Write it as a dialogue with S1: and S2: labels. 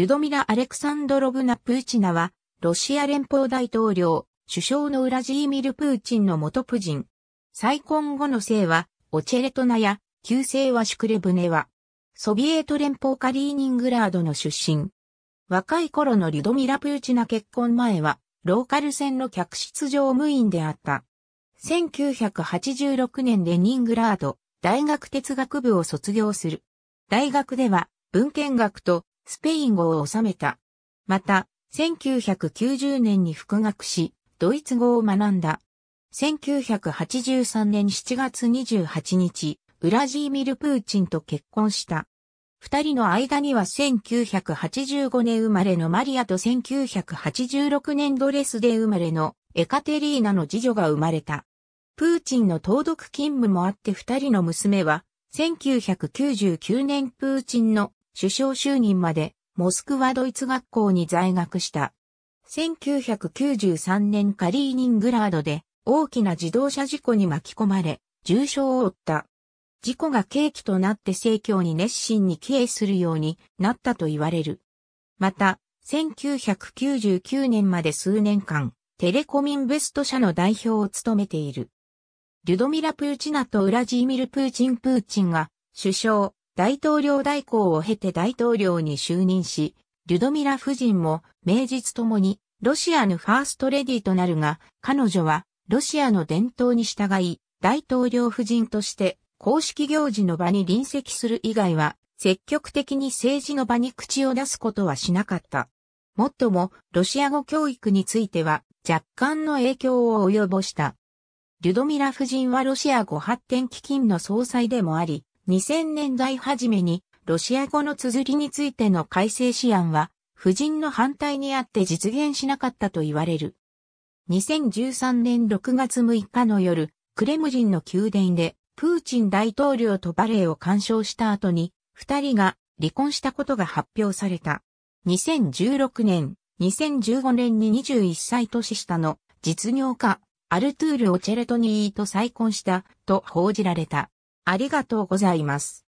S1: リュドミラ・アレクサンドロブナ・プーチナは、ロシア連邦大統領、首相のウラジーミル・プーチンの元プ人。再婚後の姓は、オチェレトナや、旧姓はシュクレブネワ。ソビエト連邦カリーニングラードの出身。若い頃のリュドミラ・プーチナ結婚前は、ローカル線の客室乗務員であった。1986年レニングラード大学哲学部を卒業する。大学では文献学とスペイン語を収めた。また、1990年に復学し、ドイツ語を学んだ。1983年7月28日、ウラジーミル・プーチンと結婚した。二人の間には1985年生まれのマリアと1986年ドレスで生まれのエカテリーナの次女が生まれた。プーチンの登読勤務もあって二人の娘は1999年プーチンの首相就任までモスクワドイツ学校に在学した。1993年カリーニングラードで大きな自動車事故に巻き込まれ重傷を負った。事故が契機となって政教に熱心に帰依するようになったと言われる。また、1999年まで数年間、テレコミンベスト社の代表を務めている。リュドミラ・プーチナとウラジーミル・プーチン・プーチンが首相、大統領代行を経て大統領に就任し、リュドミラ夫人も名実ともにロシアのファーストレディとなるが、彼女はロシアの伝統に従い、大統領夫人として公式行事の場に臨席する以外は、積極的に政治の場に口を出すことはしなかった。もっとも、ロシア語教育については、若干の影響を及ぼした。リュドミラ夫人はロシア語発展基金の総裁でもあり、2000年代初めにロシア語の綴りについての改正試案は、夫人の反対にあって実現しなかったと言われる。2013年6月6日の夜、クレムジンの宮殿で、プーチン大統領とバレエを鑑賞した後に、二人が離婚したことが発表された。2016年、2015年に21歳年下の実業家、アルトゥール・オチェレトニーと再婚したと報じられた。ありがとうございます。